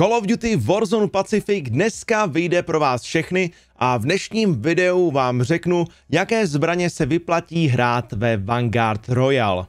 Call of Duty Warzone Pacific dneska vyjde pro vás všechny a v dnešním videu vám řeknu, jaké zbraně se vyplatí hrát ve Vanguard Royal.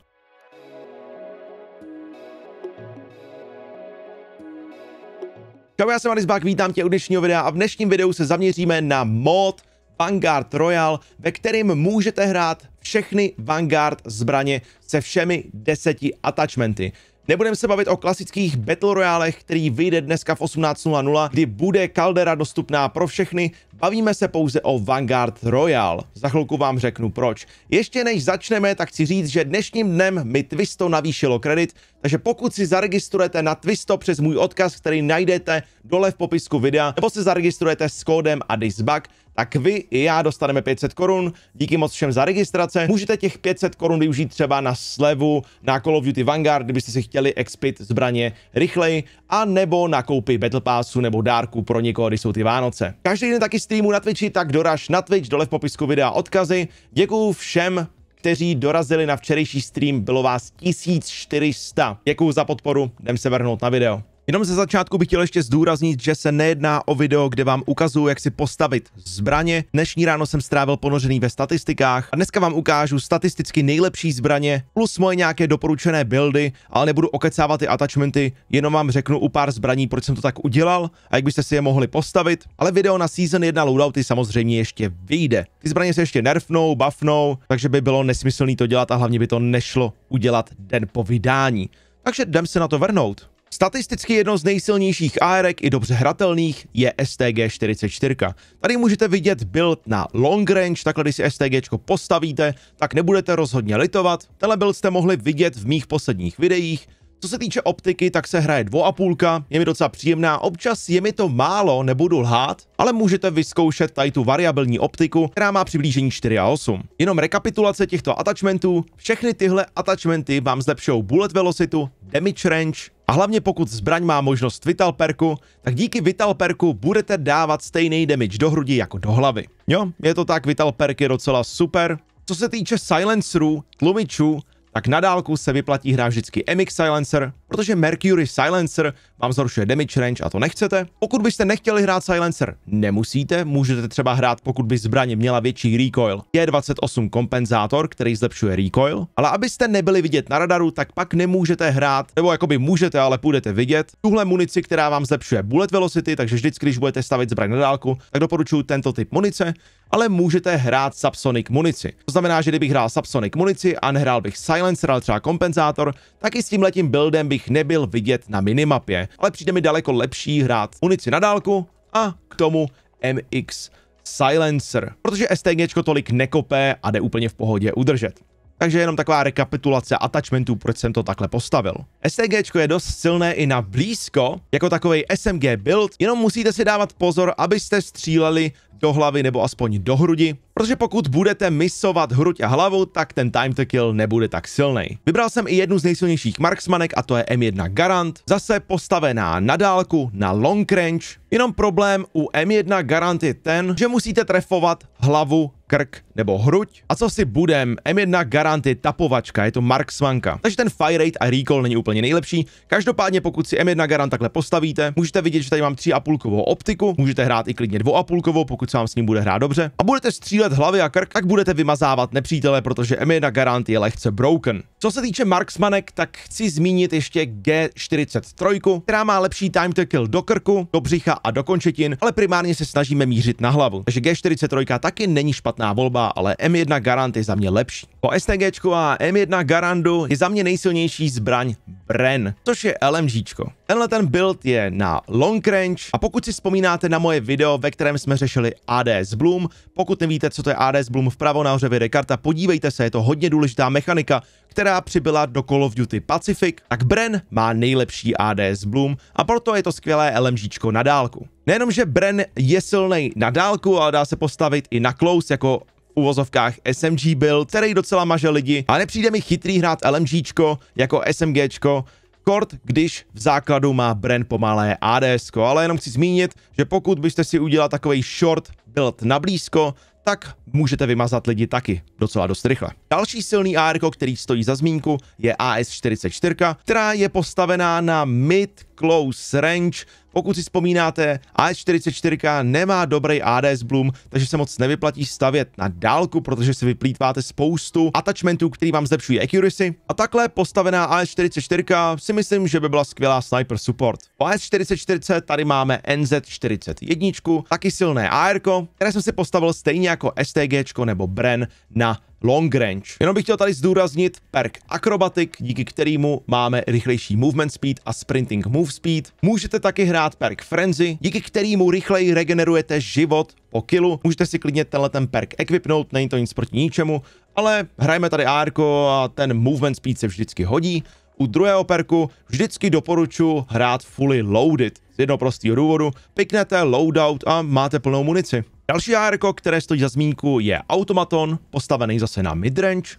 Čau, já jsem Anisbák, vítám tě u dnešního videa a v dnešním videu se zaměříme na mod Vanguard Royal, ve kterým můžete hrát všechny Vanguard zbraně se všemi deseti attachmenty. Nebudeme se bavit o klasických Battle Royalech, který vyjde dneska v 18.00, kdy bude Caldera dostupná pro všechny. Bavíme se pouze o Vanguard Royal. Za chvilku vám řeknu proč. Ještě než začneme, tak chci říct, že dnešním dnem mi Twisto navýšilo kredit, takže pokud si zaregistrujete na Twisto přes můj odkaz, který najdete dole v popisku videa, nebo se zaregistrujete s kódem a disbug, tak vy i já dostaneme 500 korun. Díky moc všem za registrace. Můžete těch 500 korun využít třeba na slevu na Call of Duty Vanguard, kdybyste si chtěli expit zbraně rychleji, a nebo na koupi Battle Passu nebo dárku pro někoho, když jsou ty Vánoce. Každý den taky streamu na Twitchi, tak doraž na Twitch, dole v popisku videa odkazy. Děkuju všem, kteří dorazili na včerejší stream, bylo vás 1400. Děkuju za podporu, jdem se vrhnout na video. Jenom ze začátku bych chtěl ještě zdůraznit, že se nejedná o video, kde vám ukazuju, jak si postavit zbraně. Dnešní ráno jsem strávil ponořený ve statistikách a dneska vám ukážu statisticky nejlepší zbraně plus moje nějaké doporučené buildy, ale nebudu okecávat ty attachmenty, jenom vám řeknu u pár zbraní, proč jsem to tak udělal a jak byste si je mohli postavit. Ale video na Season 1 loadouty samozřejmě ještě vyjde. Ty zbraně se ještě nerfnou, buffnou, takže by bylo nesmyslný to dělat a hlavně by to nešlo udělat den po vydání. Takže jdem se na to vrhnout. Statisticky jedno z nejsilnějších ARek i dobře hratelných je STG-44. Tady můžete vidět build na long range, takhle když si STG postavíte, tak nebudete rozhodně litovat. Tenhle build jste mohli vidět v mých posledních videích. Co se týče optiky, tak se hraje 2,5, je mi docela příjemná, občas je mi to málo, nebudu lhát, ale můžete vyzkoušet tady tu variabilní optiku, která má přiblížení 4,8. Jenom rekapitulace těchto attachmentů, všechny tyhle attachmenty vám zlepšou bullet velocitu, damage range, a hlavně pokud zbraň má možnost Vitalperku, tak díky Vitalperku budete dávat stejný damage do hrudi jako do hlavy. Jo, je to tak, Vitalperk je docela super. Co se týče silencerů, tlumičů, tak na dálku se vyplatí hrát vždycky Emic Silencer, protože Mercury Silencer vám zhoršuje damage range a to nechcete. Pokud byste nechtěli hrát Silencer, nemusíte, můžete třeba hrát, pokud by zbraně měla větší recoil. Je 28 kompenzátor, který zlepšuje recoil, ale abyste nebyli vidět na radaru, tak pak nemůžete hrát, nebo jakoby můžete, ale půjdete vidět. Tuhle munici, která vám zlepšuje bullet velocity, takže vždycky, když budete stavit zbraň na dálku, tak doporučuji tento typ munice, ale můžete hrát Subsonic munici. To znamená, že kdybych hrál Subsonic munici a nehrál bych Silencer, ale třeba kompenzátor, tak i s tím letím buildem bych nebyl vidět na minimapě, ale přijde mi daleko lepší hrát munici na dálku a k tomu MX Silencer, protože STG tolik nekopé a jde úplně v pohodě udržet. Takže jenom taková rekapitulace attachmentů, proč jsem to takhle postavil. STG je dost silné i na blízko, jako takový SMG build, jenom musíte si dávat pozor, abyste stříleli do hlavy nebo aspoň do hrudi, protože pokud budete misovat hruď a hlavu, tak ten time to kill nebude tak silný. Vybral jsem i jednu z nejsilnějších marksmanek a to je M1 Garant, zase postavená na dálku, na long range. Jenom problém u M1 Garant je ten, že musíte trefovat hlavu krk nebo hruď. A co si budem, M1 garanty tapovačka, je to Mark Svanka. Takže ten fire rate a recall není úplně nejlepší. Každopádně pokud si M1 Garant takhle postavíte, můžete vidět, že tady mám 3,5 optiku, můžete hrát i klidně 2,5, pokud se vám s ním bude hrát dobře. A budete střílet hlavy a krk, tak budete vymazávat nepřítele, protože M1 Garant je lehce broken. Co se týče Marksmanek, tak chci zmínit ještě G43, která má lepší time to kill do krku, do břicha a do končetin, ale primárně se snažíme mířit na hlavu. Takže G43 taky není špatná špatná volba, ale M1 Garant je za mě lepší. Po STG a M1 Garandu je za mě nejsilnější zbraň Bren, což je LMG. Tenhle ten build je na long range a pokud si vzpomínáte na moje video, ve kterém jsme řešili ADS Bloom, pokud nevíte, co to je ADS Bloom, vpravo nahoře vyjde karta, podívejte se, je to hodně důležitá mechanika, která přibyla do Call of Duty Pacific, tak Bren má nejlepší ADS Bloom a proto je to skvělé LMGčko na dálku. Nejenom, že Bren je silný na dálku, ale dá se postavit i na close jako uvozovkách SMG build, který docela maže lidi a nepřijde mi chytrý hrát LMGčko jako SMGčko, Discord, když v základu má brand pomalé ADS, ale jenom chci zmínit, že pokud byste si udělal takový short build na blízko, tak můžete vymazat lidi taky docela dost rychle. Další silný ARK, který stojí za zmínku, je AS44, která je postavená na mid Close Range. Pokud si vzpomínáte, AS44 nemá dobrý ADS Bloom, takže se moc nevyplatí stavět na dálku, protože si vyplýtváte spoustu attachmentů, který vám zlepšují accuracy. A takhle postavená AS44 si myslím, že by byla skvělá sniper support. Po AS44 tady máme NZ41, taky silné AR, které jsem si postavil stejně jako STG nebo Bren na long range. Jenom bych chtěl tady zdůraznit perk akrobatik, díky kterému máme rychlejší movement speed a sprinting move speed. Můžete taky hrát perk Frenzy, díky kterému rychleji regenerujete život po killu. Můžete si klidně tenhle ten perk equipnout, není to nic proti ničemu, ale hrajeme tady ARko a ten movement speed se vždycky hodí. U druhého perku vždycky doporučuji hrát fully loaded. Z jednoho prostého důvodu, piknete loadout a máte plnou munici. Další AR, které stojí za zmínku, je automaton, postavený zase na midrange.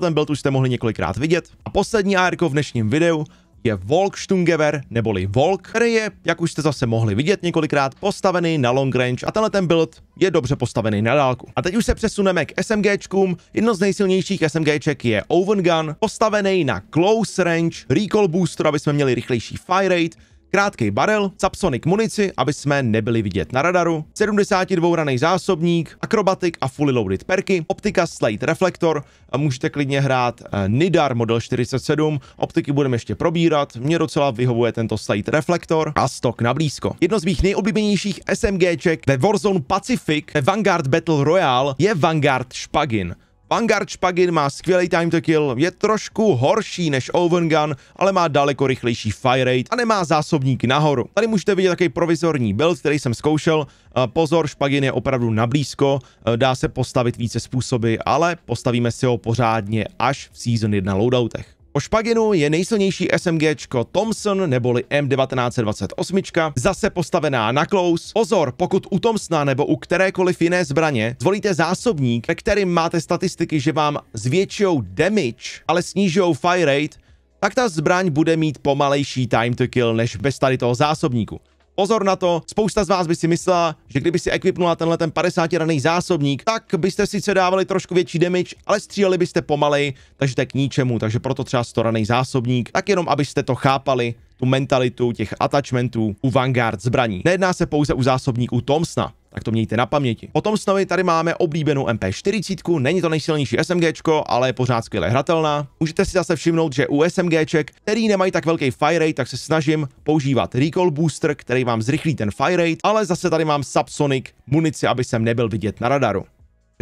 Ten byl už jste mohli několikrát vidět. A poslední AR v dnešním videu je Volkstungever neboli Volk, který je, jak už jste zase mohli vidět několikrát, postavený na long range a tenhle ten build je dobře postavený na dálku. A teď už se přesuneme k SMGčkům. Jedno z nejsilnějších SMGček je Oven Gun, postavený na close range, recoil booster, aby jsme měli rychlejší fire rate, Krátký barel, Sapsonic munici, aby jsme nebyli vidět na radaru, 72 raný zásobník, akrobatik a fully loaded perky, optika Slate Reflektor, můžete klidně hrát eh, Nidar model 47, optiky budeme ještě probírat, mě docela vyhovuje tento Slate Reflektor a stok na blízko. Jedno z mých nejoblíbenějších SMGček ve Warzone Pacific ve Vanguard Battle Royale je Vanguard Špagin. Vanguard Špagin má skvělý time to kill, je trošku horší než Oven Gun, ale má daleko rychlejší fire rate a nemá zásobník nahoru. Tady můžete vidět takový provizorní build, který jsem zkoušel. Eh, pozor, Špagin je opravdu nablízko, eh, dá se postavit více způsoby, ale postavíme si ho pořádně až v Season 1 loadoutech. O Špaginu je nejsilnější SMGčko Thompson neboli M1928, zase postavená na close. Pozor, pokud u Thompsona nebo u kterékoliv jiné zbraně zvolíte zásobník, ve kterým máte statistiky, že vám zvětšou damage, ale snížují fire rate, tak ta zbraň bude mít pomalejší time to kill než bez tady toho zásobníku. Pozor na to, spousta z vás by si myslela, že kdyby si equipnula tenhle ten 50 raný zásobník, tak byste sice dávali trošku větší damage, ale stříleli byste pomalej, takže to je k ničemu, takže proto třeba 100 raný zásobník, tak jenom abyste to chápali, tu mentalitu těch attachmentů u Vanguard zbraní. Nejedná se pouze u zásobníků Tomsna, tak to mějte na paměti. Po Tomsnovi tady máme oblíbenou MP40, není to nejsilnější SMG, ale je pořád skvěle hratelná. Můžete si zase všimnout, že u SMGček, který nemají tak velký fire rate, tak se snažím používat recall booster, který vám zrychlí ten fire rate, ale zase tady mám subsonic munici, aby jsem nebyl vidět na radaru.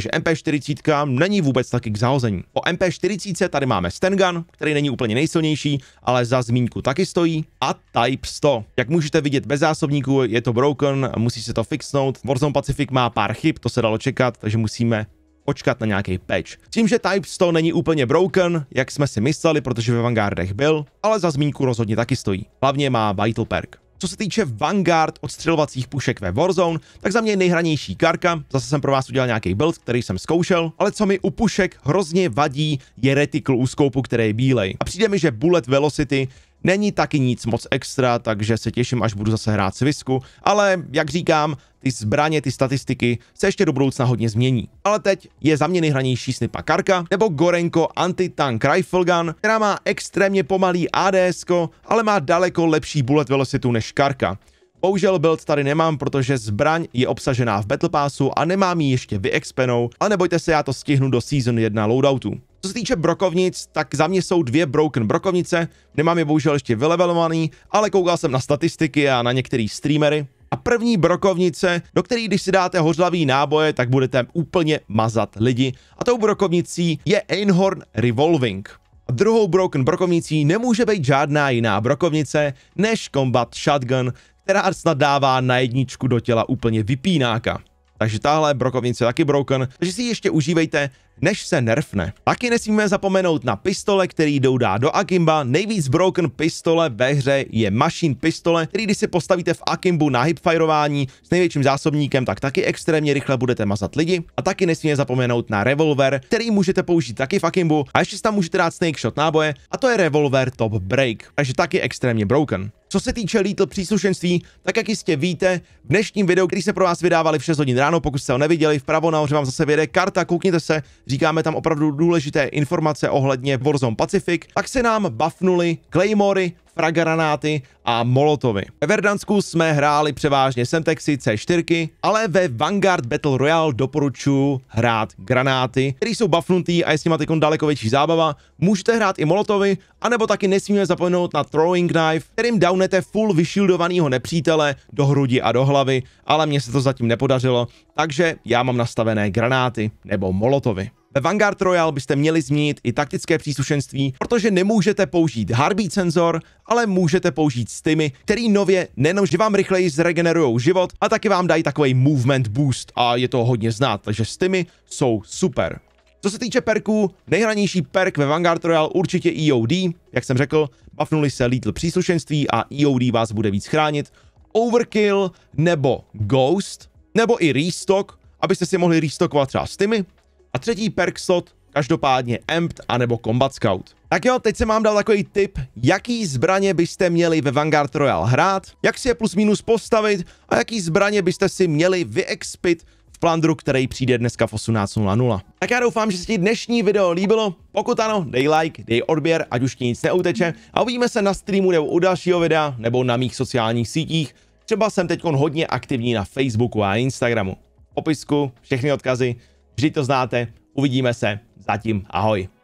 Takže MP40 není vůbec taky k zahození. Po MP40 tady máme Stengun, který není úplně nejsilnější, ale za zmínku taky stojí, a Type 100. Jak můžete vidět bez zásobníku, je to broken, musí se to fixnout. Warzone Pacific má pár chyb, to se dalo čekat, takže musíme počkat na nějaký patch. Tím, že Type 100 není úplně broken, jak jsme si mysleli, protože ve Vanguardech byl, ale za zmínku rozhodně taky stojí. Hlavně má Vital Perk. Co se týče Vanguard odstřelovacích pušek ve Warzone, tak za mě nejhranější karka. Zase jsem pro vás udělal nějaký build, který jsem zkoušel, ale co mi u pušek hrozně vadí, je retikl u skoupu, který je bílej. A přijde mi, že Bullet Velocity Není taky nic moc extra, takže se těším, až budu zase hrát svisku, ale jak říkám, ty zbraně, ty statistiky se ještě do budoucna hodně změní. Ale teď je za mě nejhranější snipa Karka nebo Gorenko Anti-Tank Rifle Gun, která má extrémně pomalý ADS, ale má daleko lepší bullet velocitu než Karka. Bohužel build tady nemám, protože zbraň je obsažená v Battle Passu a nemám ji ještě vyexpenou, ale nebojte se, já to stihnu do Season 1 loadoutu. Co se týče brokovnic, tak za mě jsou dvě broken brokovnice, nemám je bohužel ještě vylevelovaný, ale koukal jsem na statistiky a na některý streamery, a první brokovnice, do které když si dáte hořlavý náboje, tak budete úplně mazat lidi. A tou brokovnicí je Einhorn Revolving. A druhou broken brokovnicí nemůže být žádná jiná brokovnice než Combat Shotgun, která snad dává na jedničku do těla úplně vypínáka. Takže tahle brokovnice je taky broken, takže si ji ještě užívejte, než se nerfne. Taky nesmíme zapomenout na pistole, který dá do Akimba. Nejvíc broken pistole ve hře je Machine pistole, který když si postavíte v Akimbu na hipfirování s největším zásobníkem, tak taky extrémně rychle budete mazat lidi. A taky nesmíme zapomenout na revolver, který můžete použít taky v Akimbu a ještě si tam můžete dát snake shot náboje a to je revolver top break, takže taky extrémně broken. Co se týče Little příslušenství, tak jak jistě víte, v dnešním videu, který se pro vás vydávali v 6 hodin ráno, pokud jste ho neviděli, vpravo nahoře vám zase vyjede karta, koukněte se, říkáme tam opravdu důležité informace ohledně Warzone Pacific, tak se nám bafnuli Claymory, fragranáty a molotovy. Ve Verdansku jsme hráli převážně Semtexy C4, ale ve Vanguard Battle Royale doporučuji hrát granáty, které jsou buffnutý a je s nimi daleko větší zábava. Můžete hrát i molotovy, anebo taky nesmíme zapomenout na throwing knife, kterým downete full vyšildovaného nepřítele do hrudi a do hlavy, ale mně se to zatím nepodařilo, takže já mám nastavené granáty nebo molotovy. Ve Vanguard Royal byste měli změnit i taktické příslušenství, protože nemůžete použít Heartbeat senzor, ale můžete použít Stimy, který nově nejenom, že vám rychleji zregenerují život, a taky vám dají takový movement boost a je to hodně znát, takže Stimy jsou super. Co se týče perků, nejhranější perk ve Vanguard Royal určitě EOD, jak jsem řekl, buffnuli se lítl příslušenství a EOD vás bude víc chránit. Overkill nebo Ghost, nebo i Restock, abyste si mohli restockovat třeba s tymi, a třetí perk slot každopádně Empt anebo Combat Scout. Tak jo, teď se mám dal takový tip, jaký zbraně byste měli ve Vanguard Royal hrát, jak si je plus minus postavit a jaký zbraně byste si měli vyexpit v plandru, který přijde dneska v 18.00. Tak já doufám, že se ti dnešní video líbilo. Pokud ano, dej like, dej odběr, ať už ti nic neuteče a uvidíme se na streamu nebo u dalšího videa nebo na mých sociálních sítích. Třeba jsem teď hodně aktivní na Facebooku a Instagramu. V popisku všechny odkazy Vždyť to znáte, uvidíme se, zatím ahoj.